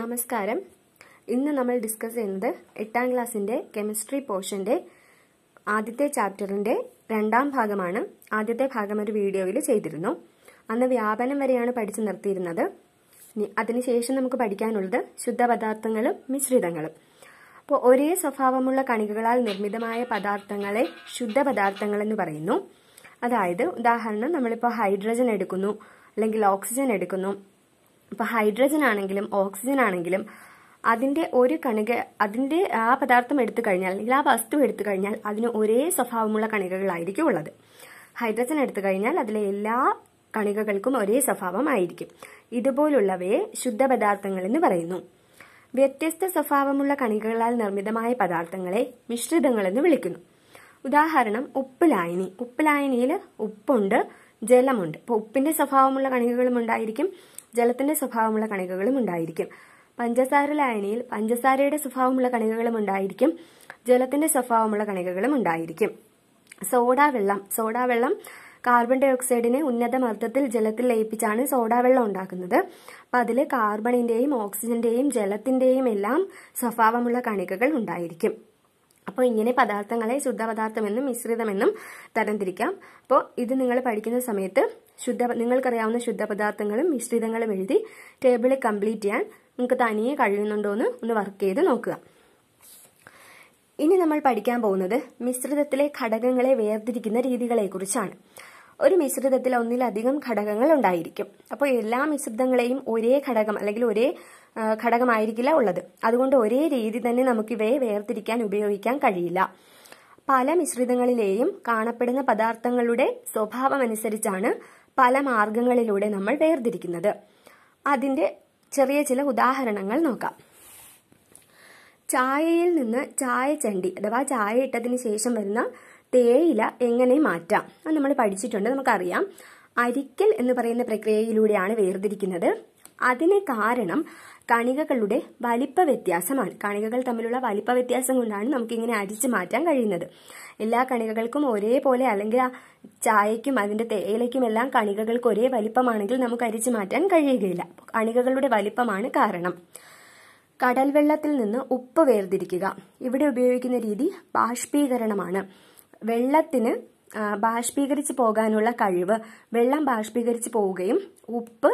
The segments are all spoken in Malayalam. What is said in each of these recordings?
നമസ്കാരം ഇന്ന് നമ്മൾ ഡിസ്കസ് ചെയ്യുന്നത് എട്ടാം ക്ലാസ്സിൻ്റെ കെമിസ്ട്രി പോർഷൻ്റെ ആദ്യത്തെ ചാപ്റ്ററിൻ്റെ രണ്ടാം ഭാഗമാണ് ആദ്യത്തെ ഭാഗം ഒരു വീഡിയോയിൽ ചെയ്തിരുന്നു അന്ന് വ്യാപനം വരെയാണ് പഠിച്ചു നിർത്തിയിരുന്നത് അതിനുശേഷം നമുക്ക് പഠിക്കാനുള്ളത് ശുദ്ധപദാർത്ഥങ്ങളും മിശ്രിതങ്ങളും അപ്പോൾ ഒരേ സ്വഭാവമുള്ള കണികകളാൽ നിർമ്മിതമായ പദാർത്ഥങ്ങളെ ശുദ്ധപദാർത്ഥങ്ങൾ എന്ന് പറയുന്നു അതായത് ഉദാഹരണം നമ്മളിപ്പോൾ ഹൈഡ്രജൻ എടുക്കുന്നു അല്ലെങ്കിൽ ഓക്സിജൻ എടുക്കുന്നു ഇപ്പൊ ഹൈഡ്രജൻ ആണെങ്കിലും ഓക്സിജൻ ആണെങ്കിലും അതിന്റെ ഒരു കണിക അതിന്റെ ആ പദാർത്ഥം എടുത്തു കഴിഞ്ഞാൽ അല്ലെങ്കിൽ ആ വസ്തു എടുത്തു കഴിഞ്ഞാൽ അതിന് ഒരേ സ്വഭാവമുള്ള കണികകളായിരിക്കും ഉള്ളത് ഹൈഡ്രജൻ എടുത്തു കഴിഞ്ഞാൽ അതിലെ എല്ലാ കണികകൾക്കും ഒരേ സ്വഭാവം ആയിരിക്കും ഇതുപോലുള്ളവയെ ശുദ്ധപദാർത്ഥങ്ങൾ എന്ന് പറയുന്നു വ്യത്യസ്ത സ്വഭാവമുള്ള കണികകളാൽ നിർമ്മിതമായ പദാർത്ഥങ്ങളെ മിശ്രിതങ്ങൾ എന്ന് വിളിക്കുന്നു ഉദാഹരണം ഉപ്പ് ലായനി ഉപ്പ് ലായനിയിൽ ഉപ്പുണ്ട് ജലമുണ്ട് അപ്പോൾ ഉപ്പിന്റെ സ്വഭാവമുള്ള കണികകളും ഉണ്ടായിരിക്കും ജലത്തിന്റെ സ്വഭാവമുള്ള കണികകളും ഉണ്ടായിരിക്കും പഞ്ചസാര ലായനിയിൽ പഞ്ചസാരയുടെ സ്വഭാവമുള്ള കണികകളും ഉണ്ടായിരിക്കും ജലത്തിന്റെ സ്വഭാവമുള്ള കണികകളും ഉണ്ടായിരിക്കും സോഡാ വെള്ളം സോഡാ വെള്ളം കാർബൺ ഡൈ ഓക്സൈഡിനെ ഉന്നത മർദ്ദത്തിൽ ജലത്തിൽ ലയിപ്പിച്ചാണ് സോഡാ വെള്ളം ഉണ്ടാക്കുന്നത് അപ്പൊ അതിൽ കാർബണിന്റെയും ഓക്സിജന്റെയും ജലത്തിന്റെയും എല്ലാം സ്വഭാവമുള്ള കണികകൾ ഉണ്ടായിരിക്കും അപ്പോൾ ഇങ്ങനെ പദാർത്ഥങ്ങളെ ശുദ്ധപദാർത്ഥമെന്നും മിശ്രിതമെന്നും തരംതിരിക്കാം അപ്പോൾ ഇത് നിങ്ങൾ പഠിക്കുന്ന സമയത്ത് ശുദ്ധ നിങ്ങൾക്കറിയാവുന്ന ശുദ്ധപദാർത്ഥങ്ങളും മിശ്രിതങ്ങളും എഴുതി ടേബിൾ കംപ്ലീറ്റ് ചെയ്യാൻ നിങ്ങൾക്ക് തനിയെ കഴിയുന്നുണ്ടോയെന്ന് ഒന്ന് വർക്ക് ചെയ്ത് നോക്കുക ഇനി നമ്മൾ പഠിക്കാൻ പോകുന്നത് മിശ്രിതത്തിലെ ഘടകങ്ങളെ വേർതിരിക്കുന്ന രീതികളെക്കുറിച്ചാണ് ഒരു മിശ്രിതത്തിൽ ഒന്നിലധികം ഘടകങ്ങൾ ഉണ്ടായിരിക്കും അപ്പോൾ എല്ലാ മിശ്രിതങ്ങളെയും ഒരേ ഘടകം അല്ലെങ്കിൽ ഒരേ ഘടകമായിരിക്കില്ല ഉള്ളത് അതുകൊണ്ട് ഒരേ രീതി തന്നെ നമുക്ക് ഇവയെ വേർതിരിക്കാൻ ഉപയോഗിക്കാൻ കഴിയില്ല പല മിശ്രിതങ്ങളിലെയും കാണപ്പെടുന്ന പദാർത്ഥങ്ങളുടെ സ്വഭാവമനുസരിച്ചാണ് പല മാർഗങ്ങളിലൂടെ നമ്മൾ വേർതിരിക്കുന്നത് അതിന്റെ ചെറിയ ചില ഉദാഹരണങ്ങൾ നോക്കാം ചായയിൽ നിന്ന് ചായ ചണ്ടി അഥവാ ചായ ഇട്ടതിന് ശേഷം വരുന്ന തേയില എങ്ങനെ മാറ്റാം അത് നമ്മൾ പഠിച്ചിട്ടുണ്ട് നമുക്കറിയാം അരിക്കൽ എന്ന് പറയുന്ന പ്രക്രിയയിലൂടെയാണ് വേർതിരിക്കുന്നത് അതിന് കാരണം കണികകളുടെ വലിപ്പ വ്യത്യാസമാണ് കണികകൾ തമ്മിലുള്ള വലിപ്പ വ്യത്യാസം കൊണ്ടാണ് നമുക്കിങ്ങനെ അടിച്ചു മാറ്റാൻ കഴിയുന്നത് എല്ലാ കണികകൾക്കും ഒരേപോലെ അല്ലെങ്കിൽ ആ ചായയ്ക്കും അതിൻ്റെ തേയിലയ്ക്കും എല്ലാം കണികകൾക്ക് ഒരേ വലിപ്പമാണെങ്കിൽ നമുക്ക് അരിച്ചു മാറ്റാൻ കഴിയുകയില്ല കണികകളുടെ വലിപ്പമാണ് കാരണം കടൽ വെള്ളത്തിൽ നിന്ന് ഉപ്പ് വേർതിരിക്കുക ഇവിടെ ഉപയോഗിക്കുന്ന രീതി ബാഷ്പീകരണമാണ് വെള്ളത്തിന് ബാഷ്പീകരിച്ച് പോകാനുള്ള കഴിവ് വെള്ളം ബാഷ്പീകരിച്ച് പോവുകയും ഉപ്പ്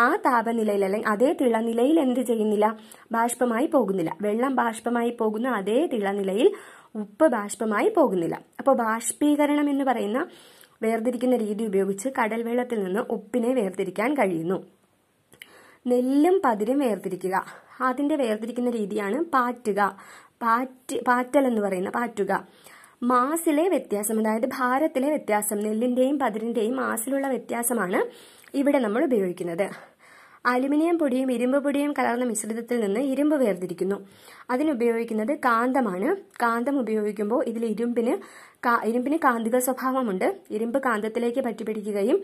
ആ താപനിലയിൽ അല്ലെങ്കിൽ അതേ തിളനിലയിൽ എന്ത് ചെയ്യുന്നില്ല ബാഷ്പമായി പോകുന്നില്ല വെള്ളം ബാഷ്പമായി പോകുന്ന അതേ തിളനിലയിൽ ഉപ്പ് ബാഷ്പമായി പോകുന്നില്ല അപ്പോൾ ബാഷ്പീകരണം എന്ന് പറയുന്ന വേർതിരിക്കുന്ന രീതി ഉപയോഗിച്ച് കടൽ വെള്ളത്തിൽ നിന്ന് ഉപ്പിനെ വേർതിരിക്കാൻ കഴിയുന്നു നെല്ലും പതിരും വേർതിരിക്കുക അതിൻ്റെ വേർതിരിക്കുന്ന രീതിയാണ് പാറ്റുക പാറ്റ് പാറ്റൽ എന്ന് പറയുന്ന പാറ്റുക മാസിലെ വ്യത്യാസം അതായത് ഭാരത്തിലെ വ്യത്യാസം നെല്ലിൻ്റെയും പതിരിൻ്റെയും മാസിലുള്ള വ്യത്യാസമാണ് ഇവിടെ നമ്മൾ ഉപയോഗിക്കുന്നത് അലുമിനിയം പൊടിയും ഇരുമ്പ് പൊടിയും കലർന്ന മിശ്രിതത്തിൽ നിന്ന് ഇരുമ്പ് വേർതിരിക്കുന്നു അതിനുപയോഗിക്കുന്നത് കാന്തമാണ് കാന്തം ഉപയോഗിക്കുമ്പോൾ ഇതിൽ ഇരുമ്പിന് ഇരുമ്പിന് കാന്തിക സ്വഭാവമുണ്ട് ഇരുമ്പ് കാന്തത്തിലേക്ക് പറ്റിപ്പിടിക്കുകയും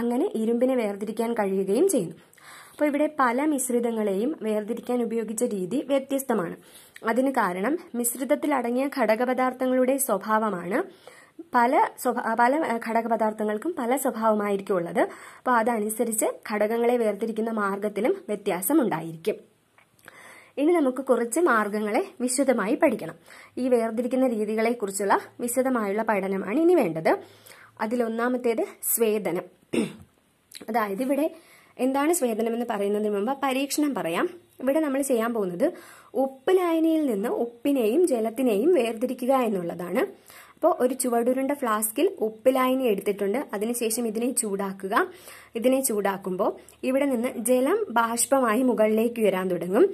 അങ്ങനെ ഇരുമ്പിനെ വേർതിരിക്കാൻ കഴിയുകയും ചെയ്യുന്നു അപ്പോൾ ഇവിടെ പല മിശ്രിതങ്ങളെയും വേർതിരിക്കാൻ ഉപയോഗിച്ച രീതി വ്യത്യസ്തമാണ് അതിന് കാരണം മിശ്രിതത്തിൽ അടങ്ങിയ ഘടകപദാർത്ഥങ്ങളുടെ സ്വഭാവമാണ് പല സ്വഭാ പല ഘടകപദാർത്ഥങ്ങൾക്കും പല സ്വഭാവമായിരിക്കും ഉള്ളത് അപ്പോൾ അതനുസരിച്ച് ഘടകങ്ങളെ വേർതിരിക്കുന്ന മാർഗത്തിലും വ്യത്യാസം ഉണ്ടായിരിക്കും ഇനി നമുക്ക് കുറച്ച് മാർഗങ്ങളെ വിശദമായി പഠിക്കണം ഈ വേർതിരിക്കുന്ന രീതികളെക്കുറിച്ചുള്ള വിശദമായുള്ള പഠനമാണ് ഇനി വേണ്ടത് അതിലൊന്നാമത്തേത് സ്വേദനം അതായത് ഇവിടെ എന്താണ് സ്വേദനം എന്ന് പറയുന്നതിന് മുമ്പ് പരീക്ഷണം പറയാം ഇവിടെ നമ്മൾ ചെയ്യാൻ പോകുന്നത് ഉപ്പ് ലായനിയിൽ നിന്ന് ഉപ്പിനെയും ജലത്തിനെയും വേർതിരിക്കുക എന്നുള്ളതാണ് അപ്പോൾ ഒരു ചുവടുരുണ്ട ഫ്ലാസ്കിൽ ഉപ്പിലായിനി എടുത്തിട്ടുണ്ട് അതിനുശേഷം ഇതിനെ ചൂടാക്കുക ഇതിനെ ചൂടാക്കുമ്പോൾ ഇവിടെ നിന്ന് ജലം ബാഷ്പമായി മുകളിലേക്ക് ഉയരാൻ തുടങ്ങും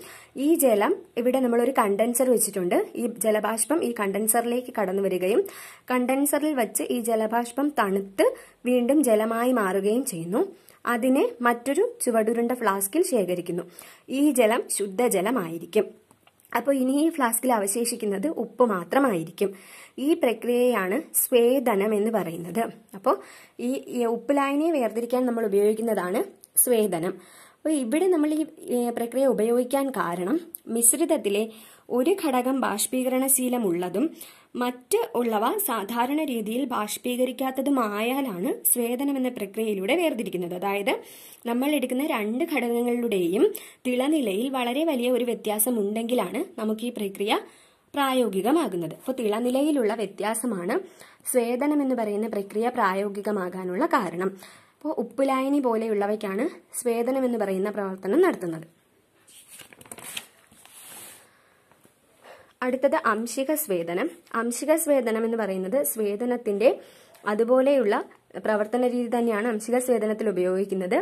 ഈ ജലം ഇവിടെ നമ്മളൊരു കണ്ടൻസർ വെച്ചിട്ടുണ്ട് ഈ ജലബാഷ്പം ഈ കണ്ടൻസറിലേക്ക് കടന്നു വരികയും കണ്ടൻസറിൽ വെച്ച് ഈ ജലബാഷ്പം തണുത്ത് വീണ്ടും ജലമായി മാറുകയും ചെയ്യുന്നു അതിനെ മറ്റൊരു ചുവടുരുണ്ട ഫ്ലാസ്കിൽ ശേഖരിക്കുന്നു ഈ ജലം ശുദ്ധജലമായിരിക്കും അപ്പോൾ ഇനി ഈ ഫ്ലാസ്കിൽ അവശേഷിക്കുന്നത് ഉപ്പ് മാത്രമായിരിക്കും ഈ പ്രക്രിയയാണ് സ്വേദനം എന്ന് പറയുന്നത് അപ്പോൾ ഈ ഉപ്പ് ലായനിയെ വേർതിരിക്കാൻ നമ്മൾ ഉപയോഗിക്കുന്നതാണ് സ്വേദനം അപ്പോൾ ഇവിടെ നമ്മൾ ഈ പ്രക്രിയ ഉപയോഗിക്കാൻ കാരണം മിശ്രിതത്തിലെ ഒരു ഘടകം ബാഷ്പീകരണശീലമുള്ളതും മറ്റ് ഉള്ളവ സാധാരണ രീതിയിൽ ബാഷ്പീകരിക്കാത്തതുമായാലാണ് സ്വേദനം എന്ന പ്രക്രിയയിലൂടെ വേർതിരിക്കുന്നത് അതായത് നമ്മൾ എടുക്കുന്ന രണ്ട് ഘടകങ്ങളുടെയും തിളനിലയിൽ വളരെ വലിയ ഒരു വ്യത്യാസം ഉണ്ടെങ്കിലാണ് നമുക്ക് ഈ പ്രക്രിയ പ്രായോഗികമാകുന്നത് അപ്പോൾ തിളനിലയിലുള്ള വ്യത്യാസമാണ് സ്വേദനം എന്ന് പറയുന്ന പ്രക്രിയ പ്രായോഗികമാകാനുള്ള കാരണം അപ്പോൾ ഉപ്പുലായനി പോലെയുള്ളവയ്ക്കാണ് സ്വേദനം എന്ന് പറയുന്ന പ്രവർത്തനം നടത്തുന്നത് അടുത്തത് അംശിക സ്വേദനം അംശിക സ്വേദനം എന്ന് പറയുന്നത് സ്വേദനത്തിന്റെ അതുപോലെയുള്ള പ്രവർത്തന രീതി തന്നെയാണ് അംശിക സ്വേദനത്തിൽ ഉപയോഗിക്കുന്നത്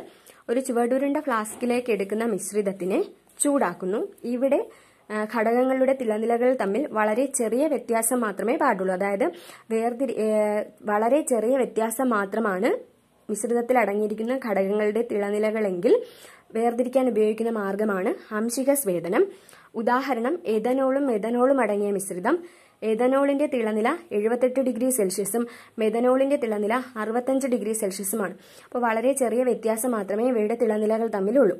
ഒരു ചുവടുരുണ്ട ഫ്ലാസ്കിലേക്ക് എടുക്കുന്ന മിശ്രിതത്തിനെ ചൂടാക്കുന്നു ഇവിടെ ഘടകങ്ങളുടെ തിലനിലകൾ തമ്മിൽ വളരെ ചെറിയ വ്യത്യാസം മാത്രമേ പാടുള്ളൂ അതായത് വേർതിരി വളരെ ചെറിയ വ്യത്യാസം മാത്രമാണ് മിശ്രിതത്തിൽ അടങ്ങിയിരിക്കുന്ന ഘടകങ്ങളുടെ തിളനിലകളെങ്കിൽ വേർതിരിക്കാൻ ഉപയോഗിക്കുന്ന മാർഗമാണ് ആംശിക സ്വേദനം ഉദാഹരണം എഥനോളും മെഥനോളും അടങ്ങിയ മിശ്രിതം എഥനോളിന്റെ തിളനില എഴുപത്തെട്ട് ഡിഗ്രി സെൽഷ്യസും മെഥനോളിന്റെ തിളനില അറുപത്തഞ്ച് ഡിഗ്രി സെൽഷ്യസുമാണ് അപ്പോൾ വളരെ ചെറിയ വ്യത്യാസം മാത്രമേ ഇവയുടെ തിളനിലകൾ തമ്മിലുള്ളൂ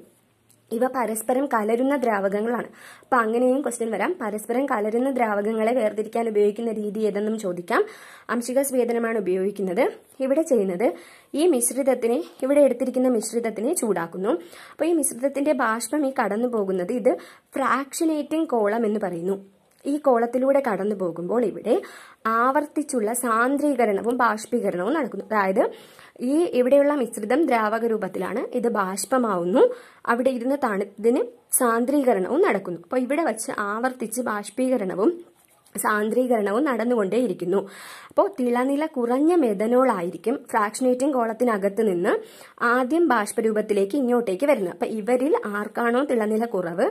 ഇവ പരസ്പരം കലരുന്ന ദ്രാവകങ്ങളാണ് അപ്പൊ അങ്ങനെയും ക്വസ്റ്റ്യൻ വരാം പരസ്പരം കലരുന്ന ദ്രാവകങ്ങളെ വേർതിരിക്കാൻ ഉപയോഗിക്കുന്ന രീതി ഏതെന്നും ചോദിക്കാം അംശിക സ്വേദനമാണ് ഉപയോഗിക്കുന്നത് ഇവിടെ ചെയ്യുന്നത് ഈ മിശ്രിതത്തിനെ ഇവിടെ എടുത്തിരിക്കുന്ന മിശ്രിതത്തിനെ ചൂടാക്കുന്നു അപ്പോൾ ഈ മിശ്രിതത്തിന്റെ ബാഷ്പം ഈ കടന്നു പോകുന്നത് ഇത് ഫ്രാക്ഷനേറ്റിംഗ് കോളം എന്ന് പറയുന്നു ഈ കോളത്തിലൂടെ കടന്നു പോകുമ്പോൾ ഇവിടെ ആവർത്തിച്ചുള്ള സാന്ദ്രീകരണവും ബാഷ്പീകരണവും നടക്കുന്നു അതായത് ഈ ഇവിടെയുള്ള മിശ്രിതം ദ്രാവക രൂപത്തിലാണ് ഇത് ബാഷ്പമാവുന്നു അവിടെ ഇരുന്ന് തണുത്തിന് സാന്ദ്രീകരണവും നടക്കുന്നു അപ്പൊ ഇവിടെ വച്ച് ആവർത്തിച്ച് ബാഷ്പീകരണവും സാന്ദ്രീകരണവും നടന്നുകൊണ്ടേയിരിക്കുന്നു അപ്പോൾ തിളനില കുറഞ്ഞ മെഥനോൾ ആയിരിക്കും ഫ്രാക്ഷനേറ്റിംഗ് കോളത്തിനകത്ത് നിന്ന് ആദ്യം ബാഷ്പരൂപത്തിലേക്ക് ഇങ്ങോട്ടേക്ക് വരുന്നത് അപ്പം ഇവരിൽ ആർക്കാണോ തിളനില കുറവ്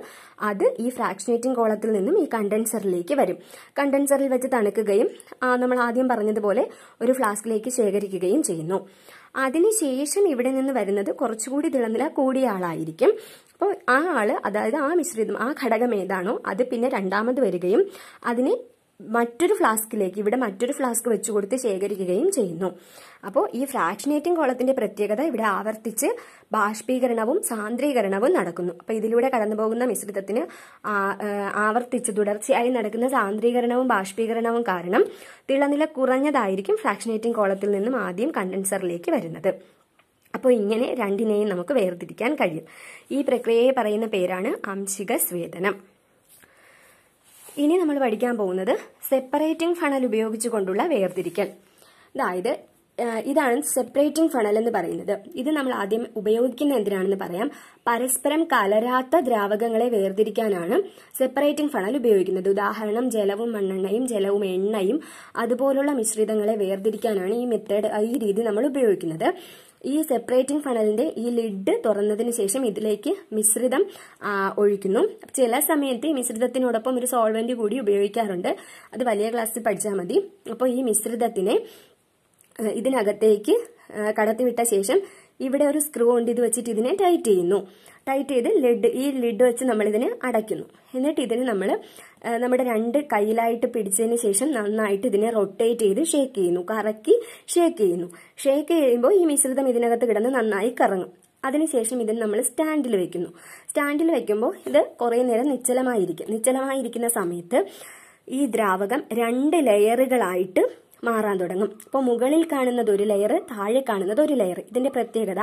അത് ഈ ഫ്രാക്ഷനേറ്റിംഗ് കോളത്തിൽ നിന്നും ഈ കണ്ടൻസറിലേക്ക് വരും കണ്ടൻസറിൽ വെച്ച് തണുക്കുകയും നമ്മൾ ആദ്യം പറഞ്ഞതുപോലെ ഒരു ഫ്ലാസ്കിലേക്ക് ശേഖരിക്കുകയും ചെയ്യുന്നു അതിനുശേഷം ഇവിടെ നിന്ന് വരുന്നത് കുറച്ചുകൂടി തിളനില കൂടിയ ആളായിരിക്കും അപ്പോൾ ആ ആള് അതായത് ആ മിശ്രിതം ആ ഘടകം ഏതാണോ അത് പിന്നെ രണ്ടാമത് വരികയും അതിനെ മറ്റൊരു ഫ്ലാസ്കിലേക്ക് ഇവിടെ മറ്റൊരു ഫ്ലാസ്ക് വെച്ചു കൊടുത്ത് ശേഖരിക്കുകയും ചെയ്യുന്നു അപ്പോൾ ഈ ഫ്രാക്ഷനേറ്റിംഗ് കോളത്തിന്റെ പ്രത്യേകത ഇവിടെ ആവർത്തിച്ച് ബാഷ്പീകരണവും സാന്ദ്രീകരണവും നടക്കുന്നു അപ്പോൾ ഇതിലൂടെ കടന്നുപോകുന്ന മിശ്രിതത്തിന് ആവർത്തിച്ച് തുടർച്ചയായി നടക്കുന്ന സാന്ദ്രീകരണവും ബാഷ്പീകരണവും കാരണം തിളനില കുറഞ്ഞതായിരിക്കും ഫ്രാക്ഷനേറ്റിംഗ് കോളത്തിൽ നിന്നും ആദ്യം കണ്ടൻസറിലേക്ക് വരുന്നത് അപ്പോൾ ഇങ്ങനെ രണ്ടിനെയും നമുക്ക് വേർതിരിക്കാൻ കഴിയും ഈ പ്രക്രിയയെ പറയുന്ന പേരാണ് അംശിക സ്വേദനം ഇനി നമ്മൾ പഠിക്കാൻ പോകുന്നത് സെപ്പറേറ്റിംഗ് ഫണൽ ഉപയോഗിച്ചുകൊണ്ടുള്ള വേർതിരിക്കൽ അതായത് ഇതാണ് സെപ്പറേറ്റിംഗ് ഫണൽ എന്ന് പറയുന്നത് ഇത് നമ്മൾ ആദ്യം ഉപയോഗിക്കുന്ന എന്തിനാണെന്ന് പറയാം പരസ്പരം കലരാത്ത ദ്രാവകങ്ങളെ വേർതിരിക്കാനാണ് സെപ്പറേറ്റിംഗ് ഫണൽ ഉപയോഗിക്കുന്നത് ഉദാഹരണം ജലവും മണ്ണെണ്ണയും ജലവും എണ്ണയും അതുപോലുള്ള മിശ്രിതങ്ങളെ വേർതിരിക്കാനാണ് ഈ മെത്തേഡ് ഈ രീതി നമ്മൾ ഉപയോഗിക്കുന്നത് ഈ സെപ്പറേറ്റിംഗ് ഫണലിന്റെ ഈ ലിഡ് തുറന്നതിന് ശേഷം ഇതിലേക്ക് മിശ്രിതം ഒഴിക്കുന്നു ചില സമയത്ത് ഈ മിശ്രിതത്തിനോടൊപ്പം ഒരു സോൾവെന്റ് കൂടി ഉപയോഗിക്കാറുണ്ട് അത് വലിയ ക്ലാസ്സിൽ പഠിച്ചാൽ മതി അപ്പോൾ ഈ മിശ്രിതത്തിനെ ഇതിനകത്തേക്ക് കടത്തിവിട്ട ശേഷം ഇവിടെ ഒരു സ്ക്രൂ ഉണ്ട് ഇത് വെച്ചിട്ട് ഇതിനെ ടൈറ്റ് ചെയ്യുന്നു ടൈറ്റ് ചെയ്ത് ലിഡ് ഈ ലിഡ് വെച്ച് നമ്മളിതിനെ അടയ്ക്കുന്നു എന്നിട്ട് ഇതിന് നമ്മൾ നമ്മുടെ രണ്ട് കയ്യിലായിട്ട് പിടിച്ചതിന് ശേഷം നന്നായിട്ട് ഇതിനെ റൊട്ടേറ്റ് ചെയ്ത് ഷേക്ക് ചെയ്യുന്നു കറക്കി ഷേക്ക് ചെയ്യുന്നു ഷേക്ക് ചെയ്യുമ്പോൾ ഈ മിശ്രിതം ഇതിനകത്ത് കിടന്ന് നന്നായി കറങ്ങും അതിനുശേഷം ഇതിന് നമ്മൾ സ്റ്റാൻഡിൽ വെക്കുന്നു സ്റ്റാൻഡിൽ വെക്കുമ്പോൾ ഇത് കുറേ നേരം നിശ്ചലമായിരിക്കും നിശ്ചലമായിരിക്കുന്ന സമയത്ത് ഈ ദ്രാവകം രണ്ട് ലെയറുകളായിട്ട് മാറാൻ തുടങ്ങും അപ്പോൾ മുകളിൽ കാണുന്നത് ഒരു ലെയർ താഴെ കാണുന്നത് ഒരു ലെയർ ഇതിന്റെ പ്രത്യേകത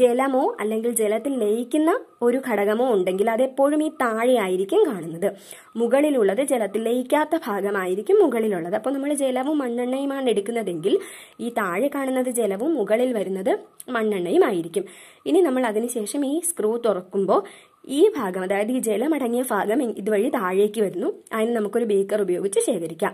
ജലമോ അല്ലെങ്കിൽ ജലത്തിൽ ലയിക്കുന്ന ഒരു ഘടകമോ ഉണ്ടെങ്കിൽ അതെപ്പോഴും ഈ താഴെയായിരിക്കും കാണുന്നത് മുകളിലുള്ളത് ജലത്തിൽ ലയിക്കാത്ത ഭാഗമായിരിക്കും മുകളിലുള്ളത് അപ്പോൾ നമ്മൾ ജലവും മണ്ണെണ്ണയുമാണ് എടുക്കുന്നതെങ്കിൽ ഈ താഴെ കാണുന്നത് ജലവും മുകളിൽ വരുന്നത് മണ്ണെണ്ണയും ആയിരിക്കും ഇനി നമ്മൾ അതിനുശേഷം ഈ സ്ക്രൂ തുറക്കുമ്പോൾ ഈ ഭാഗം അതായത് ഈ ജലമടങ്ങിയ ഭാഗം ഇതുവഴി താഴേക്ക് വരുന്നു അതിന് നമുക്കൊരു ബേക്കർ ഉപയോഗിച്ച് ശേഖരിക്കാം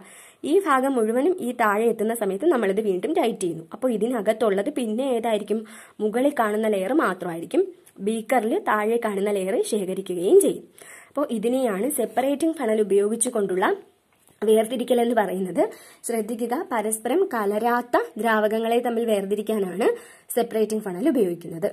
ഈ ഭാഗം മുഴുവനും ഈ താഴെ എത്തുന്ന സമയത്ത് നമ്മളിത് വീണ്ടും ടൈറ്റ് ചെയ്യുന്നു അപ്പോൾ ഇതിനകത്തുള്ളത് പിന്നെ ഏതായിരിക്കും മുകളിൽ കാണുന്ന ലെയർ മാത്രമായിരിക്കും ബീക്കറിൽ താഴെ കാണുന്ന ലെയർ ശേഖരിക്കുകയും ചെയ്യും അപ്പോൾ ഇതിനെയാണ് സെപ്പറേറ്റിംഗ് ഫണൽ ഉപയോഗിച്ചുകൊണ്ടുള്ള വേർതിരിക്കൽ എന്ന് പറയുന്നത് ശ്രദ്ധിക്കുക പരസ്പരം കലരാത്ത ദ്രാവകങ്ങളെ തമ്മിൽ വേർതിരിക്കാനാണ് സെപ്പറേറ്റിംഗ് ഫണൽ ഉപയോഗിക്കുന്നത്